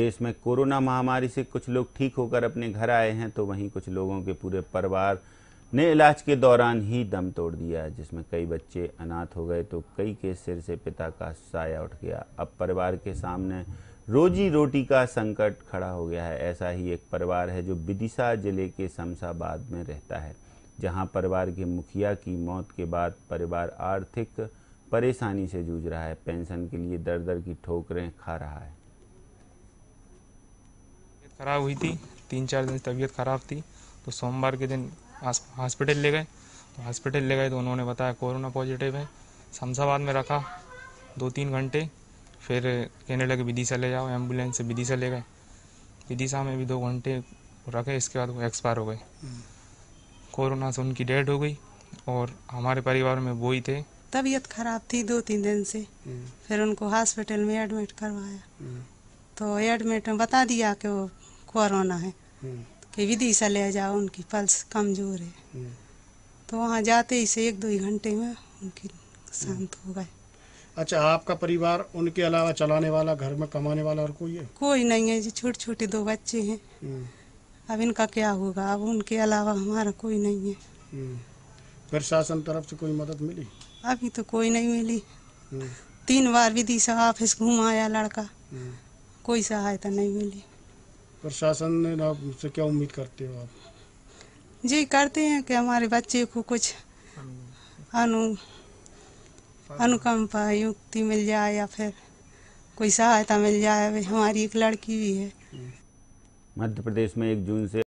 देश में कोरोना महामारी से कुछ लोग ठीक होकर अपने घर आए हैं तो वहीं कुछ लोगों के पूरे परिवार ने इलाज के दौरान ही दम तोड़ दिया जिसमें कई बच्चे अनाथ हो गए तो कई के सिर से पिता का साया उठ गया अब परिवार के सामने रोजी रोटी का संकट खड़ा हो गया है ऐसा ही एक परिवार है जो विदिशा जिले के शमशाबाद में रहता है जहां परिवार के मुखिया की मौत के बाद परिवार आर्थिक परेशानी से जूझ रहा है पेंशन के लिए दर दर की ठोकरें खा रहा है खराब हुई थी तीन चार दिन तबीयत ख़राब थी तो सोमवार के दिन हॉस्पिटल ले गए तो हॉस्पिटल ले गए तो उन्होंने बताया कोरोना पॉजिटिव है शमशाबाद में रखा दो तीन घंटे फिर कहने लगे विदिशा ले जाओ एम्बुलेंस से विदिशा ले गए विदिशा में भी दो घंटे रखे इसके बाद वो एक्सपायर हो गए कोरोना से उनकी डेथ हो गई और हमारे परिवार में वो ही थे तबीयत खराब थी दो तीन दिन से हम्म। फिर उनको हॉस्पिटल में एडमिट करवाया हम्म। तो एडमिट में बता दिया कि वो कोरोना है हम्म। कि विदिशा ले जाओ उनकी पल्स कमज़ोर है हम्म। तो वहाँ जाते ही से एक दो घंटे में उनकी शांत हो गए अच्छा आपका परिवार उनके अलावा चलाने वाला घर में कमाने वाला और कोई है कोई नहीं है जी छोटे छोटे दो बच्चे हैं हम्म। अब इनका क्या होगा अब उनके अलावा हमारा कोई नहीं है फिर शासन तरफ से कोई मदद मिली अभी तो कोई नहीं मिली तीन बार विदिशा ऑफिस घूमाया लड़का कोई सहायता नहीं मिली प्रशासन से क्या उम्मीद करते हो आप जी करते हैं कि हमारे बच्चे को कुछ अनु अनुकंपा युक्ति मिल जाए या फिर कोई सहायता मिल जाए हमारी एक लड़की भी है मध्य प्रदेश में एक जून से